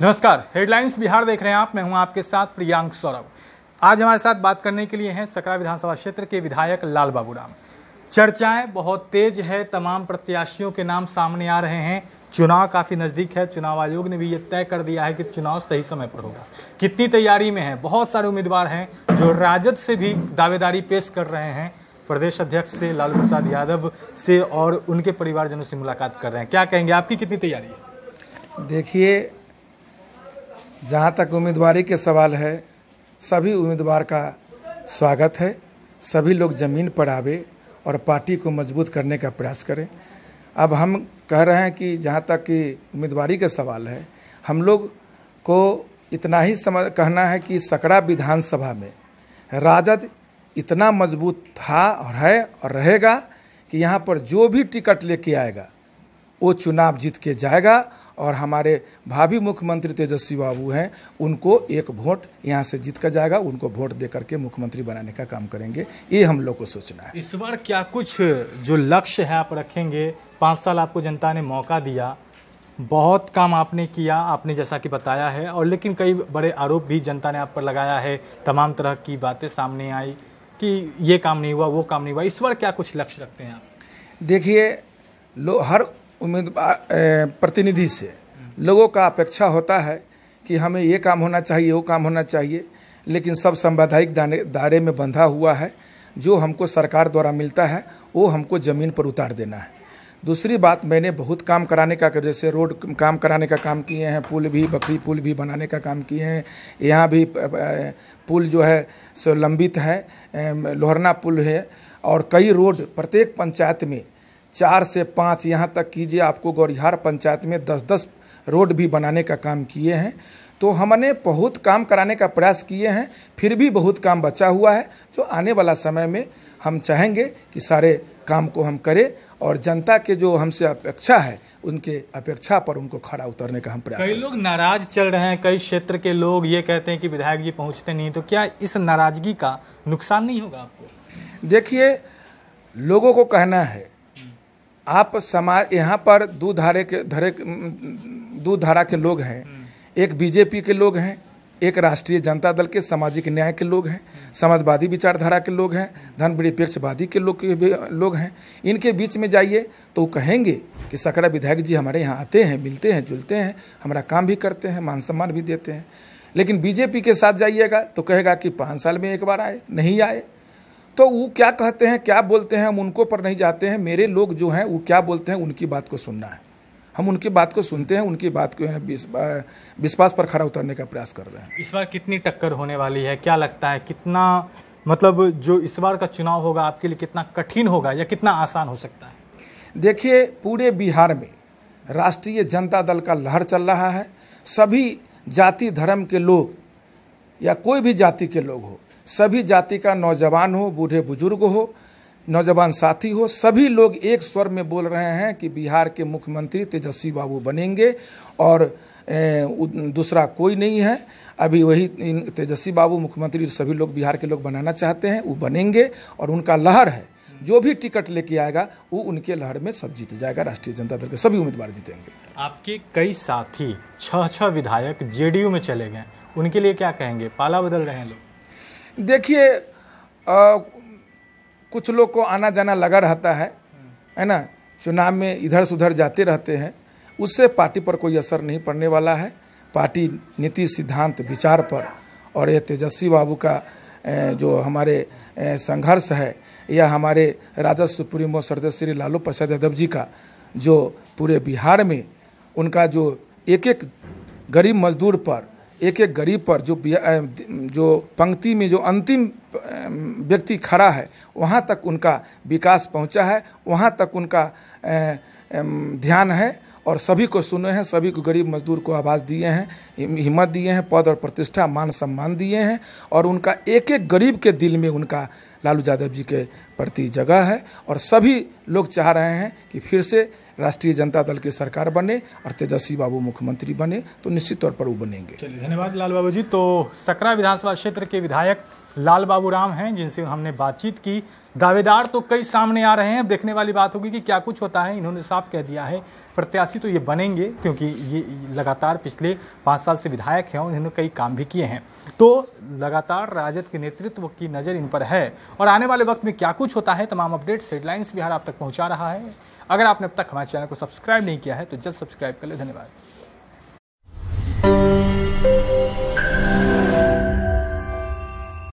नमस्कार हेडलाइंस बिहार देख रहे हैं आप मैं हूं आपके साथ प्रियांक सौरभ आज हमारे साथ बात करने के लिए हैं सकरा विधानसभा क्षेत्र के विधायक लाल बाबूराम चर्चाएं बहुत तेज है तमाम प्रत्याशियों के नाम सामने आ रहे हैं चुनाव काफ़ी नज़दीक है चुनाव आयोग ने भी ये तय कर दिया है कि चुनाव सही समय पर होगा कितनी तैयारी में है बहुत सारे उम्मीदवार हैं जो राजद से भी दावेदारी पेश कर रहे हैं प्रदेश अध्यक्ष से लालू प्रसाद यादव से और उनके परिवारजनों से मुलाकात कर रहे हैं क्या कहेंगे आपकी कितनी तैयारी है देखिए जहाँ तक उम्मीदवारी के सवाल है सभी उम्मीदवार का स्वागत है सभी लोग ज़मीन पर आवे और पार्टी को मजबूत करने का प्रयास करें अब हम कह रहे हैं कि जहाँ तक कि उम्मीदवारी का सवाल है हम लोग को इतना ही समझ कहना है कि सकड़ा विधानसभा में राजद इतना मजबूत था और है और रहेगा कि यहाँ पर जो भी टिकट लेके आएगा वो चुनाव जीत के जाएगा और हमारे भावी मुख्यमंत्री तेजस्वी बाबू हैं उनको एक वोट यहाँ से जीत कर जाएगा उनको वोट दे करके मुख्यमंत्री बनाने का काम करेंगे ये हम लोग को सोचना है इस बार क्या कुछ जो लक्ष्य है आप रखेंगे पाँच साल आपको जनता ने मौका दिया बहुत काम आपने किया आपने जैसा कि बताया है और लेकिन कई बड़े आरोप भी जनता ने आप पर लगाया है तमाम तरह की बातें सामने आई कि ये काम नहीं हुआ वो काम नहीं हुआ इस बार क्या कुछ लक्ष्य रखते हैं आप देखिए लो हर उम्मीदवार प्रतिनिधि से लोगों का अपेक्षा होता है कि हमें ये काम होना चाहिए वो काम होना चाहिए लेकिन सब संवैधानिक दायरे में बंधा हुआ है जो हमको सरकार द्वारा मिलता है वो हमको ज़मीन पर उतार देना है दूसरी बात मैंने बहुत काम कराने का जैसे रोड काम कराने का काम किए हैं पुल भी बकरी पुल भी बनाने का काम किए हैं यहाँ भी पुल जो है सो लंबित है लोहरना पुल है और कई रोड प्रत्येक पंचायत में चार से पाँच यहाँ तक कीजिए आपको गौरिहार पंचायत में दस दस रोड भी बनाने का काम किए हैं तो हमने बहुत काम कराने का प्रयास किए हैं फिर भी बहुत काम बचा हुआ है जो आने वाला समय में हम चाहेंगे कि सारे काम को हम करें और जनता के जो हमसे अपेक्षा है उनके अपेक्षा पर उनको खड़ा उतरने का हम प्रयास कई लोग नाराज चल रहे हैं कई क्षेत्र के लोग ये कहते हैं कि विधायक जी पहुँचते नहीं तो क्या इस नाराजगी का नुकसान नहीं होगा आपको देखिए लोगों को कहना है आप समाज यहाँ पर दो धारे के धरे दो धारा के लोग हैं हम्म। एक बीजेपी के लोग हैं एक राष्ट्रीय जनता दल के सामाजिक न्याय के लोग हैं हम्म। समाजवादी विचारधारा के लोग हैं धन निरपेक्षवादी के लोग के भी लोग हैं इनके बीच में जाइए तो कहेंगे कि सकरा विधायक जी हमारे यहाँ आते हैं मिलते हैं जुलते हैं हमारा काम भी करते हैं मान सम्मान भी देते हैं लेकिन बीजेपी के साथ जाइएगा तो कहेगा कि पाँच साल में एक बार आए नहीं आए तो वो क्या कहते हैं क्या बोलते हैं हम उनको पर नहीं जाते हैं मेरे लोग जो हैं वो क्या बोलते हैं उनकी बात को सुनना है हम उनकी बात को सुनते हैं उनकी बात को विश्वास पर खड़ा उतरने का प्रयास कर रहे हैं इस बार कितनी टक्कर होने वाली है क्या लगता है कितना मतलब जो इस बार का चुनाव होगा आपके लिए कितना कठिन होगा या कितना आसान हो सकता है देखिए पूरे बिहार में राष्ट्रीय जनता दल का लहर चल रहा है सभी जाति धर्म के लोग या कोई भी जाति के लोग हो सभी जाति का नौजवान हो बूढ़े बुजुर्ग हो नौजवान साथी हो सभी लोग एक स्वर में बोल रहे हैं कि बिहार के मुख्यमंत्री तेजस्वी बाबू बनेंगे और दूसरा कोई नहीं है अभी वही तेजस्वी बाबू मुख्यमंत्री सभी लोग बिहार के लोग बनाना चाहते हैं वो बनेंगे और उनका लहर है जो भी टिकट लेके आएगा वो उनके लहर में सब जीत जाएगा राष्ट्रीय जनता दल के सभी उम्मीदवार जीतेंगे आपके कई साथी छह छह विधायक जेडीयू में चले गए उनके लिए क्या कहेंगे पाला बदल रहे हैं लोग देखिए कुछ लोग को आना जाना लगा रहता है है ना चुनाव में इधर से उधर जाते रहते हैं उससे पार्टी पर कोई असर नहीं पड़ने वाला है पार्टी नीति सिद्धांत विचार पर और ये तेजस्वी बाबू का जो हमारे संघर्ष है या हमारे राजस्व सुप्रीमो सरदेश श्री लालू प्रसाद यादव जी का जो पूरे बिहार में उनका जो एक एक गरीब मजदूर पर एक एक गरीब पर जो जो पंक्ति में जो अंतिम व्यक्ति खड़ा है वहाँ तक उनका विकास पहुँचा है वहाँ तक उनका ध्यान है और सभी को सुने हैं सभी को गरीब मजदूर को आवाज़ दिए हैं हिम्मत दिए हैं पद और प्रतिष्ठा मान सम्मान दिए हैं और उनका एक एक गरीब के दिल में उनका लालू यादव जी के प्रति जगह है और सभी लोग चाह रहे हैं कि फिर से राष्ट्रीय जनता दल की सरकार बने और तेजस्वी बाबू मुख्यमंत्री बने तो निश्चित तौर पर वो बनेंगे चलिए धन्यवाद लाल बाबू जी तो सकरा विधानसभा क्षेत्र के विधायक लाल बाबू राम हैं जिनसे हमने बातचीत की दावेदार तो कई सामने आ रहे हैं देखने वाली बात होगी कि क्या कुछ होता है इन्होंने साफ कह दिया है प्रत्याशी प्रत्याशी तो ये बनेंगे क्योंकि ये लगातार पिछले पाँच साल से विधायक हैं और इन्होंने कई काम भी किए हैं तो लगातार राजद के नेतृत्व की नज़र इन पर है और आने वाले वक्त में क्या कुछ होता है तमाम अपडेट्स हेडलाइंस बिहार आप तक पहुँचा रहा है अगर आपने अब तक हमारे चैनल को सब्सक्राइब नहीं किया है तो जल्द सब्सक्राइब कर ले धन्यवाद